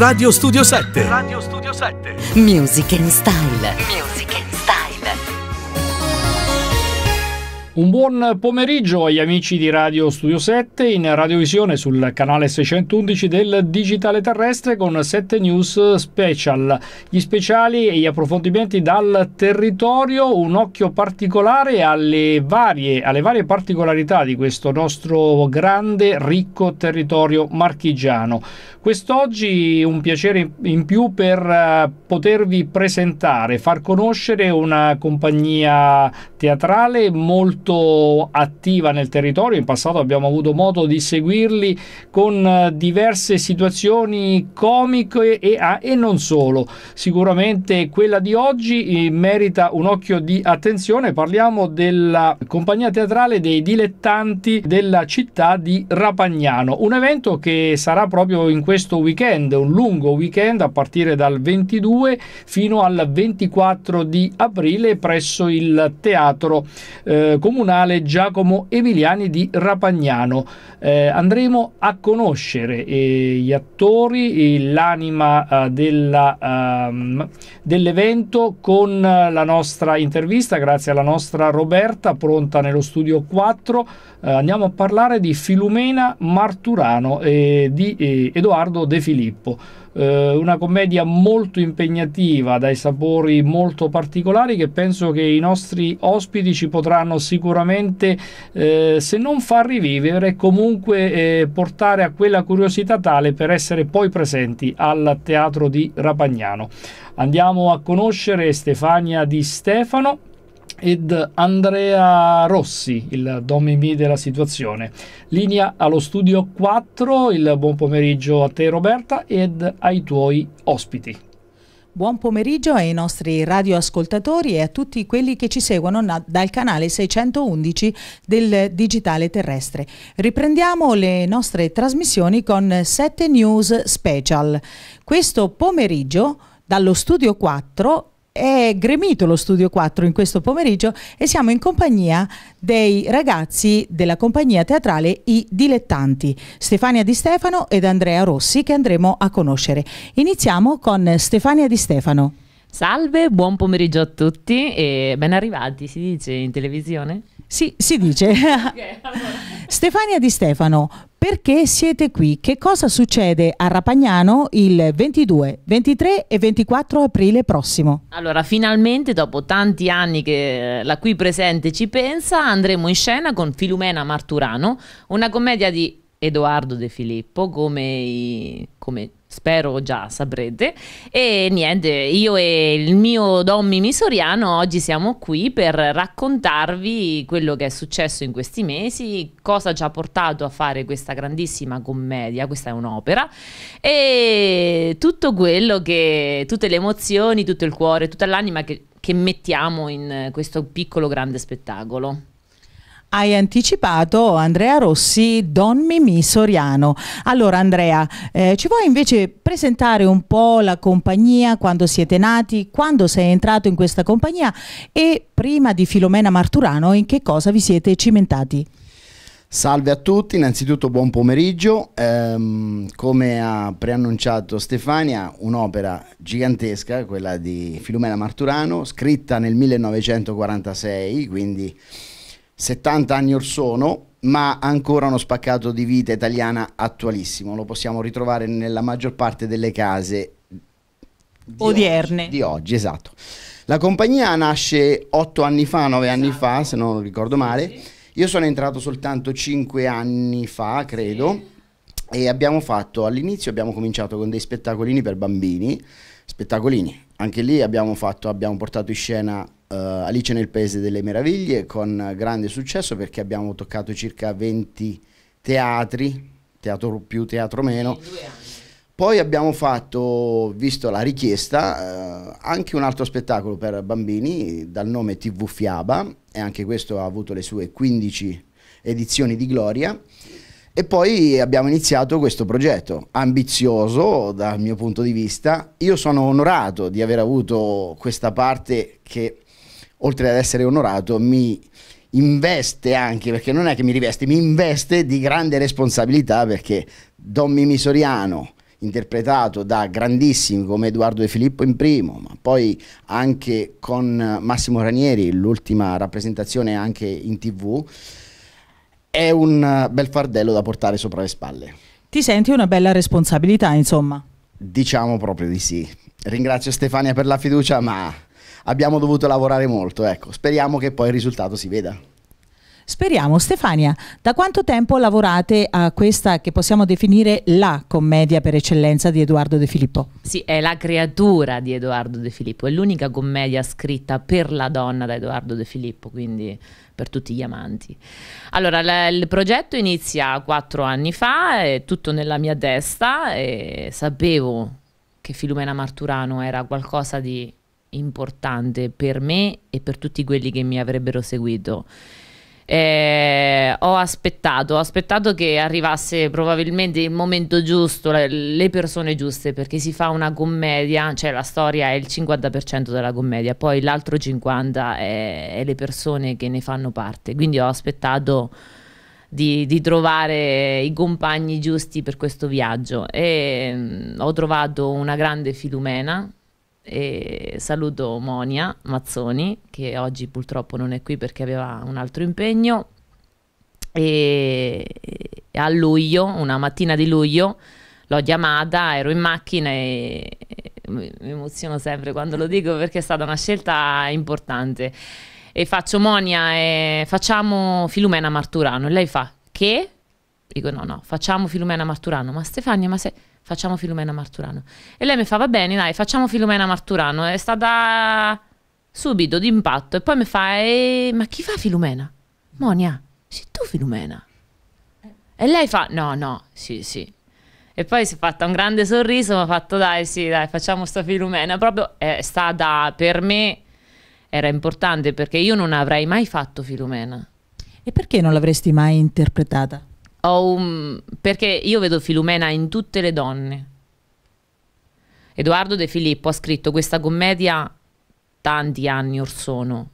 Radio Studio 7. Radio Studio 7. Music in Style. Music Un buon pomeriggio agli amici di Radio Studio 7 in radiovisione sul canale 611 del Digitale Terrestre con 7 news special. Gli speciali e gli approfondimenti dal territorio, un occhio particolare alle varie, alle varie particolarità di questo nostro grande, ricco territorio marchigiano. Quest'oggi un piacere in più per eh, potervi presentare, far conoscere una compagnia teatrale molto molto attiva nel territorio, in passato abbiamo avuto modo di seguirli con eh, diverse situazioni comiche e, ah, e non solo. Sicuramente quella di oggi eh, merita un occhio di attenzione, parliamo della compagnia teatrale dei dilettanti della città di Rapagnano, un evento che sarà proprio in questo weekend, un lungo weekend a partire dal 22 fino al 24 di aprile presso il teatro eh, comunale Giacomo Emiliani di Rapagnano. Eh, andremo a conoscere eh, gli attori, e eh, l'anima eh, ehm, dell'evento con eh, la nostra intervista, grazie alla nostra Roberta pronta nello studio 4. andiamo a parlare di Filumena Marturano e di Edoardo De Filippo eh, una commedia molto impegnativa, dai sapori molto particolari che penso che i nostri ospiti ci potranno sicuramente, eh, se non far rivivere, comunque eh, portare a quella curiosità tale per essere poi presenti al teatro di Rapagnano. Andiamo a conoscere Stefania di Stefano ed Andrea Rossi, il domimi della situazione. Linea allo studio 4, il buon pomeriggio a te Roberta ed ai tuoi ospiti. Buon pomeriggio ai nostri radioascoltatori e a tutti quelli che ci seguono dal canale 611 del Digitale Terrestre. Riprendiamo le nostre trasmissioni con 7 News Special. Questo pomeriggio dallo studio 4 è gremito lo studio 4 in questo pomeriggio e siamo in compagnia dei ragazzi della compagnia teatrale I Dilettanti, Stefania Di Stefano ed Andrea Rossi che andremo a conoscere. Iniziamo con Stefania Di Stefano. Salve, buon pomeriggio a tutti e ben arrivati, si dice in televisione? Sì, si dice. Stefania Di Stefano, perché siete qui? Che cosa succede a Rapagnano il 22, 23 e 24 aprile prossimo? Allora, finalmente, dopo tanti anni che eh, la qui presente ci pensa, andremo in scena con Filumena Marturano, una commedia di Edoardo De Filippo, come, i, come spero già saprete. E niente, io e il mio Dommi Misoriano oggi siamo qui per raccontarvi quello che è successo in questi mesi, cosa ci ha portato a fare questa grandissima commedia, questa è un'opera, e tutto quello che, tutte le emozioni, tutto il cuore, tutta l'anima che, che mettiamo in questo piccolo grande spettacolo. Hai anticipato Andrea Rossi, Don Mimì Soriano. Allora Andrea, eh, ci vuoi invece presentare un po' la compagnia, quando siete nati, quando sei entrato in questa compagnia e prima di Filomena Marturano in che cosa vi siete cimentati? Salve a tutti, innanzitutto buon pomeriggio. Ehm, come ha preannunciato Stefania, un'opera gigantesca, quella di Filomena Marturano, scritta nel 1946, quindi 70 anni or sono, ma ancora uno spaccato di vita italiana attualissimo. Lo possiamo ritrovare nella maggior parte delle case di odierne. Oggi, di oggi, esatto. La compagnia nasce 8 anni fa, 9 esatto. anni fa, se non ricordo male. Io sono entrato soltanto 5 anni fa, credo, sì. e abbiamo fatto, all'inizio abbiamo cominciato con dei spettacolini per bambini, spettacolini anche lì abbiamo, fatto, abbiamo portato in scena uh, Alice nel Paese delle Meraviglie con grande successo perché abbiamo toccato circa 20 teatri, teatro più, teatro meno. Poi abbiamo fatto, visto la richiesta, eh, anche un altro spettacolo per bambini dal nome TV Fiaba e anche questo ha avuto le sue 15 edizioni di gloria. E poi abbiamo iniziato questo progetto, ambizioso dal mio punto di vista. Io sono onorato di aver avuto questa parte che, oltre ad essere onorato, mi investe anche, perché non è che mi riveste, mi investe di grande responsabilità perché Don Mimi Soriano, interpretato da grandissimi come Edoardo De Filippo in primo, ma poi anche con Massimo Ranieri, l'ultima rappresentazione anche in tv, è un eh, bel fardello da portare sopra le spalle. Ti senti una bella responsabilità, insomma? Diciamo proprio di sì. Ringrazio Stefania per la fiducia, ma abbiamo dovuto lavorare molto, ecco. Speriamo che poi il risultato si veda. Speriamo. Stefania, da quanto tempo lavorate a questa che possiamo definire la commedia per eccellenza di Edoardo De Filippo? Sì, è la creatura di Edoardo De Filippo, è l'unica commedia scritta per la donna da Edoardo De Filippo, quindi per tutti gli amanti. Allora, la, il progetto inizia quattro anni fa, è tutto nella mia testa e sapevo che Filumena Marturano era qualcosa di importante per me e per tutti quelli che mi avrebbero seguito eh, ho aspettato, ho aspettato che arrivasse probabilmente il momento giusto, le, le persone giuste, perché si fa una commedia, cioè la storia è il 50% della commedia, poi l'altro 50% è, è le persone che ne fanno parte, quindi ho aspettato... Di, di, trovare i compagni giusti per questo viaggio e mh, mm, ho trovato una grande Filumena e saluto Monia Mazzoni che oggi purtroppo non è qui perché aveva un altro impegno e a luglio, una mattina di luglio, l'ho chiamata, ero in macchina e mi emoziono sempre quando lo dico perché è stata una scelta importante. E faccio Monia e eh, facciamo Filumena Marturano e lei fa che? Dico no, no, facciamo Filumena Marturano, ma Stefania, ma sei facciamo Filumena Marturano. E lei mi fa, va bene, dai, facciamo Filumena Marturano. È stata subito, d'impatto. E poi mi fa, eh, ma chi fa Filumena? Monia, sei tu Filumena? E lei fa, no, no, sì, sì. E poi si è fatta un grande sorriso, mi ha fatto, dai, sì, dai, facciamo sta Filumena. Proprio è stata, per me, era importante perché io non avrei mai fatto Filumena. E perché non l'avresti mai interpretata? Un... perché io vedo Filumena in tutte le donne. Edoardo De Filippo ha scritto questa commedia tanti anni or sono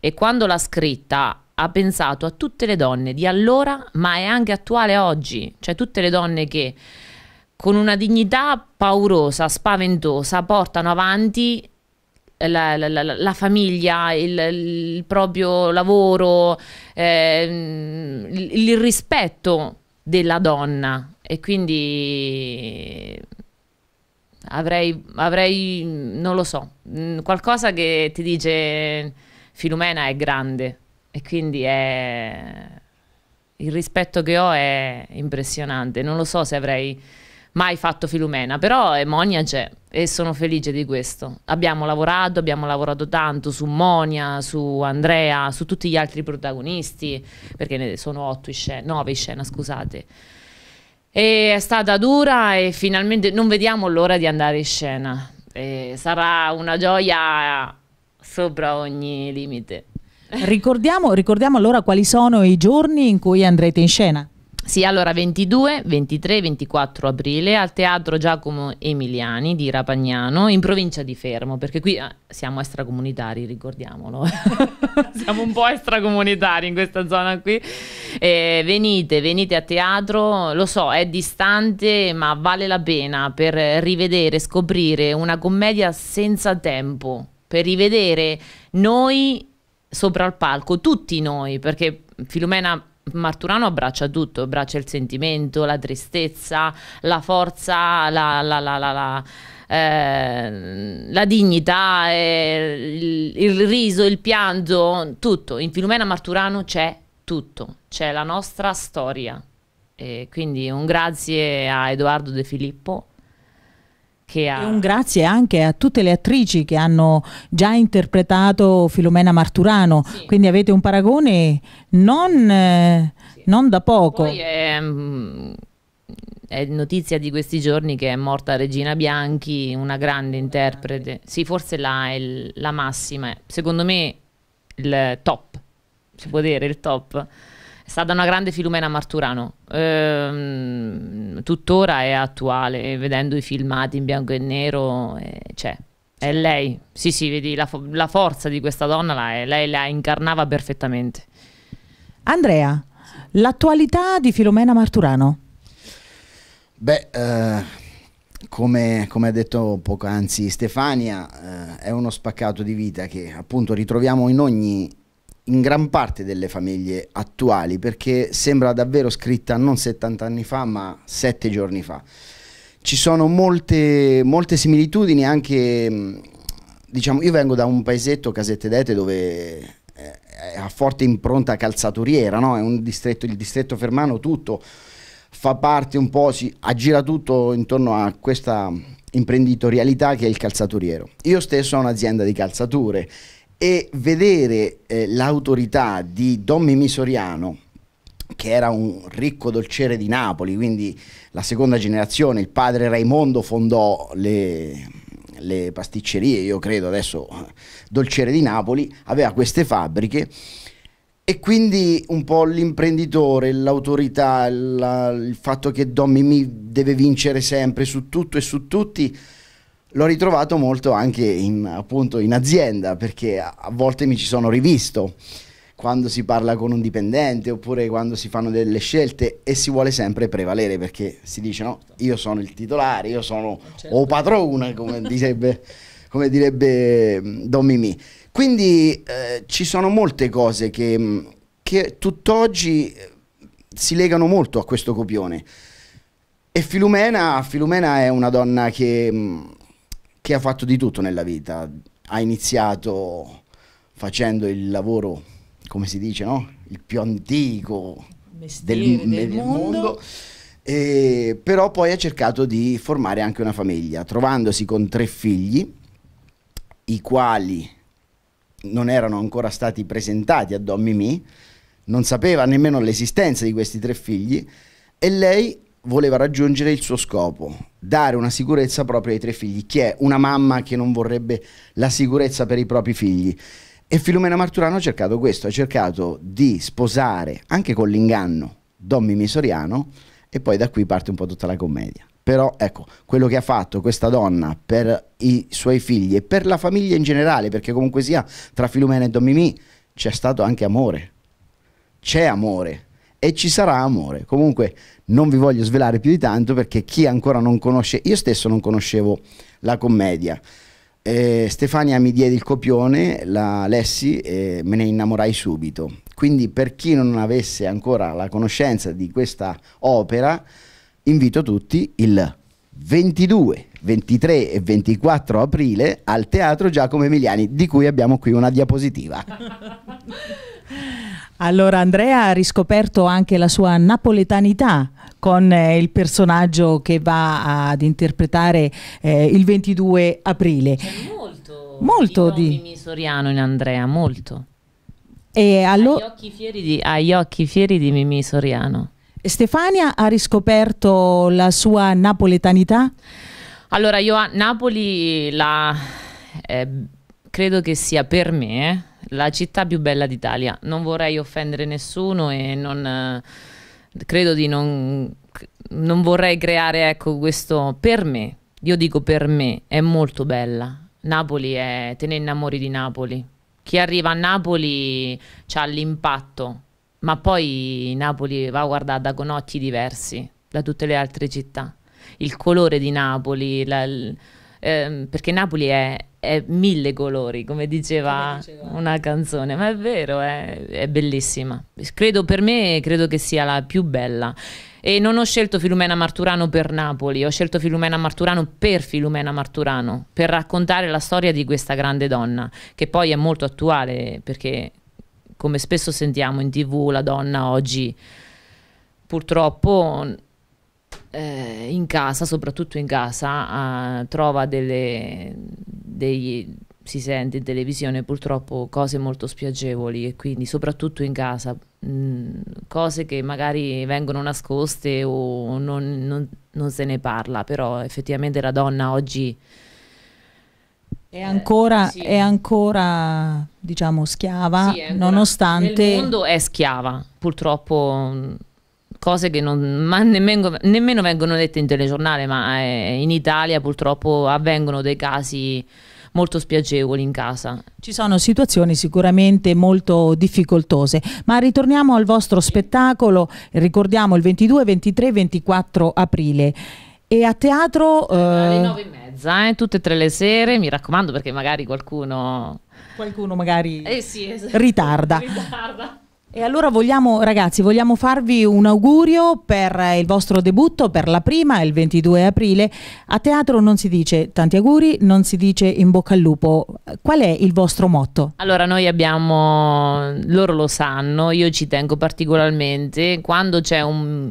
e quando l'ha scritta ha pensato a tutte le donne di allora, ma è anche attuale oggi, cioè tutte le donne che con una dignità paurosa, spaventosa, portano avanti la, la, la, famiglia, il, il proprio lavoro, eh, il, il, rispetto della donna e quindi avrei, avrei, non lo so, mm, qualcosa che ti dice Filumena è grande e quindi è, il rispetto che ho è impressionante, non lo so se avrei mai fatto Filumena, però Monia c'è e sono felice di questo. Abbiamo lavorato, abbiamo lavorato tanto su Monia, su Andrea, su tutti gli altri protagonisti, perché ne sono otto in scena, nove in scena, scusate. E è stata dura e finalmente non vediamo l'ora di andare in scena. E sarà una gioia sopra ogni limite. Ricordiamo, ricordiamo allora quali sono i giorni in cui andrete in scena. Sì, allora 22, 23, 24 aprile al Teatro Giacomo Emiliani di Rapagnano in provincia di Fermo, perché qui eh, siamo extracomunitari, ricordiamolo. siamo un po' extracomunitari in questa zona qui. Eh, venite, venite a teatro, lo so, è distante, ma vale la pena per rivedere, scoprire una commedia senza tempo, per rivedere noi sopra il palco, tutti noi, perché Filomena Marturano abbraccia tutto, abbraccia il sentimento, la tristezza, la forza, la, la, la, eh, la dignità, eh, il, il, riso, il pianto, tutto. In Filumena Marturano c'è tutto, c'è la nostra storia. E quindi un grazie a Edoardo De Filippo che ha... E un grazie anche a tutte le attrici che hanno già interpretato Filomena Marturano, sì. quindi avete un paragone non, sì. non da poco. Poi è, mm, è, notizia di questi giorni che è morta Regina Bianchi, una grande interprete, sì forse la, il, la massima, secondo me il top, si può dire il top è stata una grande Filumena Marturano. Ehm, tuttora è attuale, vedendo i filmati in bianco e nero, eh, c'è. È lei, sì, sì, vedi la, fo- la forza di questa donna, la, lei la incarnava perfettamente. Andrea, l'attualità di Filomena Marturano? Beh, eh, come, come, ha detto poco anzi Stefania, eh, è uno spaccato di vita che appunto ritroviamo in ogni in gran parte delle famiglie attuali perché sembra davvero scritta non 70 anni fa ma 7 giorni fa. Ci sono molte, molte similitudini anche, mm, diciamo, io vengo da un paesetto, Casette d'Ete, dove ha eh, forte impronta calzaturiera, no? è un distretto, il distretto fermano tutto fa parte un po', si aggira tutto intorno a questa imprenditorialità che è il calzaturiero. Io stesso ho un'azienda di calzature e vedere eh, l'autorità di Don Mimì Soriano che era un ricco dolciere di Napoli, quindi la seconda generazione, il padre Raimondo fondò le, le pasticcerie, io credo adesso eh, dolciere di Napoli, aveva queste fabbriche e quindi un po' l'imprenditore, l'autorità, il, il fatto che Don Mimì deve vincere sempre su tutto e su tutti l'ho ritrovato molto anche in, appunto, in azienda, perché a volte mi ci sono rivisto quando si parla con un dipendente oppure quando si fanno delle scelte e si vuole sempre prevalere perché si dice no, io sono il titolare, io sono certo. o padrona come direbbe, come direbbe mm, Don Mimì. Quindi eh, ci sono molte cose che, mm, che tutt'oggi eh, si legano molto a questo copione. E Filumena, Filumena è una donna che mm, che ha fatto di tutto nella vita. Ha iniziato facendo il lavoro, come si dice, no? Il più antico del, del, del, mondo. mondo. E, però poi ha cercato di formare anche una famiglia, trovandosi con tre figli, i quali non erano ancora stati presentati a Don Mimì, non sapeva nemmeno l'esistenza di questi tre figli, e lei voleva raggiungere il suo scopo, dare una sicurezza proprio ai tre figli. Chi è una mamma che non vorrebbe la sicurezza per i propri figli? E Filomena Marturano ha cercato questo, ha cercato di sposare, anche con l'inganno, Dommi Soriano e poi da qui parte un po' tutta la commedia. Però ecco, quello che ha fatto questa donna per i suoi figli e per la famiglia in generale, perché comunque sia tra Filomena e Dommi c'è stato anche amore. C'è amore, e ci sarà amore. Comunque non vi voglio svelare più di tanto perché chi ancora non conosce, io stesso non conoscevo la commedia. Eh, Stefania mi diede il copione, la lessi e me ne innamorai subito. Quindi per chi non avesse ancora la conoscenza di questa opera, invito tutti il 22, 23 e 24 aprile al Teatro Giacomo Emiliani, di cui abbiamo qui una diapositiva. Allora Andrea ha riscoperto anche la sua napoletanità con eh, il personaggio che va ad interpretare eh, il 22 aprile. C'è molto, molto di... di... Soriano in Andrea, molto. E allo... occhi fieri di, agli occhi fieri di Mimì Soriano. Stefania ha riscoperto la sua napoletanità? Allora, io a Napoli la, eh, credo che sia per me eh, la città più bella d'Italia. Non vorrei offendere nessuno e non, eh, credo di non, non vorrei creare ecco, questo per me. Io dico per me, è molto bella. Napoli è, te ne innamori di Napoli. Chi arriva a Napoli ha l'impatto, ma poi Napoli va guardata con occhi diversi da tutte le altre città. Il colore di Napoli, la, ehm, perché Napoli è, è, mille colori, come diceva, come diceva, una canzone, ma è vero, è, è bellissima. Credo per me, credo che sia la più bella. E non ho scelto Filumena Marturano per Napoli, ho scelto Filumena Marturano per Filumena Marturano, per raccontare la storia di questa grande donna, che poi è molto attuale perché come spesso sentiamo in tv la donna oggi purtroppo eh, in casa, soprattutto in casa, eh, trova delle, degli, si sente in televisione purtroppo cose molto spiacevoli e quindi soprattutto in casa mh, mm, cose che magari vengono nascoste o non, non, non, se ne parla, però effettivamente la donna oggi è ancora, eh, sì. è ancora diciamo schiava sì, è ancora, nonostante... Nel mondo è schiava, purtroppo mm, cose che non, nemmeno, nemmeno, vengono dette in telegiornale, ma eh, in Italia purtroppo avvengono dei casi molto spiacevoli in casa. Ci sono situazioni sicuramente molto difficoltose, ma ritorniamo al vostro spettacolo, ricordiamo il 22, 23, 24 aprile. E a teatro... Eh, alle nove e mezza, eh, tutte e tre le sere, mi raccomando perché magari qualcuno... Qualcuno magari eh sì, esatto. ritarda. ritarda. E allora vogliamo, ragazzi, vogliamo farvi un augurio per il vostro debutto, per la prima, il 22 aprile. A teatro non si dice tanti auguri, non si dice in bocca al lupo. Qual è il vostro motto? Allora, noi abbiamo, loro lo sanno, io ci tengo particolarmente, quando c'è un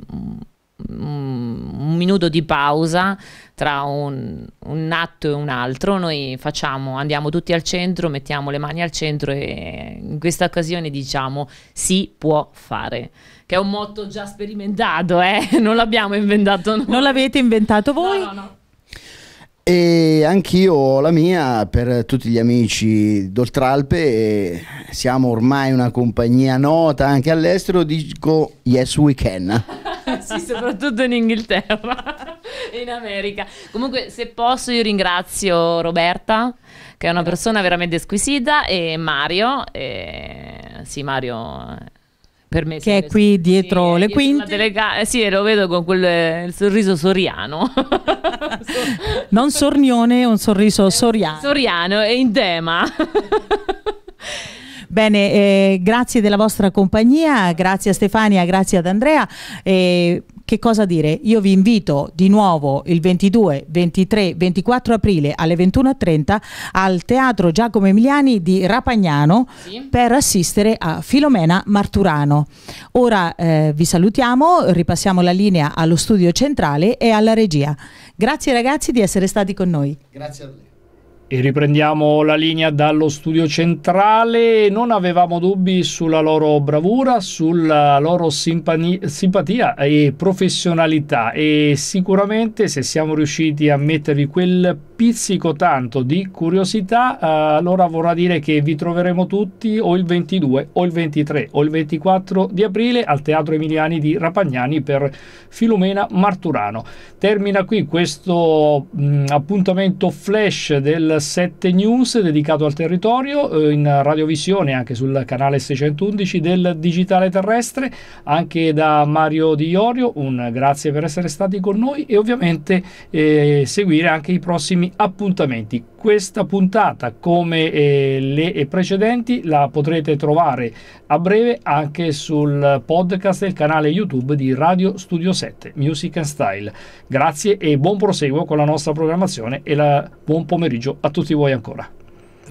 un minuto di pausa tra un, un, atto e un altro, noi facciamo, andiamo tutti al centro, mettiamo le mani al centro e in questa occasione diciamo si può fare, che è un motto già sperimentato, eh? non l'abbiamo inventato noi. Non l'avete inventato voi? No, no, no. E anch'io la mia per tutti gli amici d'Oltralpe, siamo ormai una compagnia nota anche all'estero, dico yes we can sì, soprattutto in Inghilterra, in America. Comunque, se posso, io ringrazio Roberta, che è una persona veramente squisita, e Mario. E... Sì, Mario eh, per me che è qui dietro sì, le quinte delega- eh, sì lo vedo con quel eh, sorriso soriano non sornione un sorriso soriano soriano è in tema Bene, eh, grazie della vostra compagnia, grazie a Stefania, grazie ad Andrea. Eh, che cosa dire? Io vi invito di nuovo il 22, 23, 24 aprile alle 21.30 al Teatro Giacomo Emiliani di Rapagnano sì. per assistere a Filomena Marturano. Ora eh, vi salutiamo, ripassiamo la linea allo studio centrale e alla regia. Grazie ragazzi di essere stati con noi. Grazie a lei. E riprendiamo la linea dallo studio centrale. Non avevamo dubbi sulla loro bravura, sulla loro simpani- simpatia e professionalità. E sicuramente se siamo riusciti a mettervi quel pizzico tanto di curiosità, eh, allora vorrà dire che vi troveremo tutti o il 22 o il 23 o il 24 di aprile al Teatro Emiliani di Rapagnani per Filomena Marturano. Termina qui questo mh, mm, appuntamento flash del 7 News dedicato al territorio eh, in radiovisione anche sul canale 611 del Digitale Terrestre, anche da Mario Di Iorio, un grazie per essere stati con noi e ovviamente eh, seguire anche i prossimi prossimi appuntamenti. Questa puntata, come eh, le precedenti, la potrete trovare a breve anche sul podcast e il canale YouTube di Radio Studio 7 Music and Style. Grazie e buon proseguo con la nostra programmazione e la, buon pomeriggio a tutti voi ancora.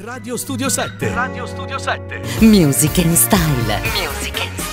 Radio Studio 7 Radio Studio 7 Music and Style Music and Style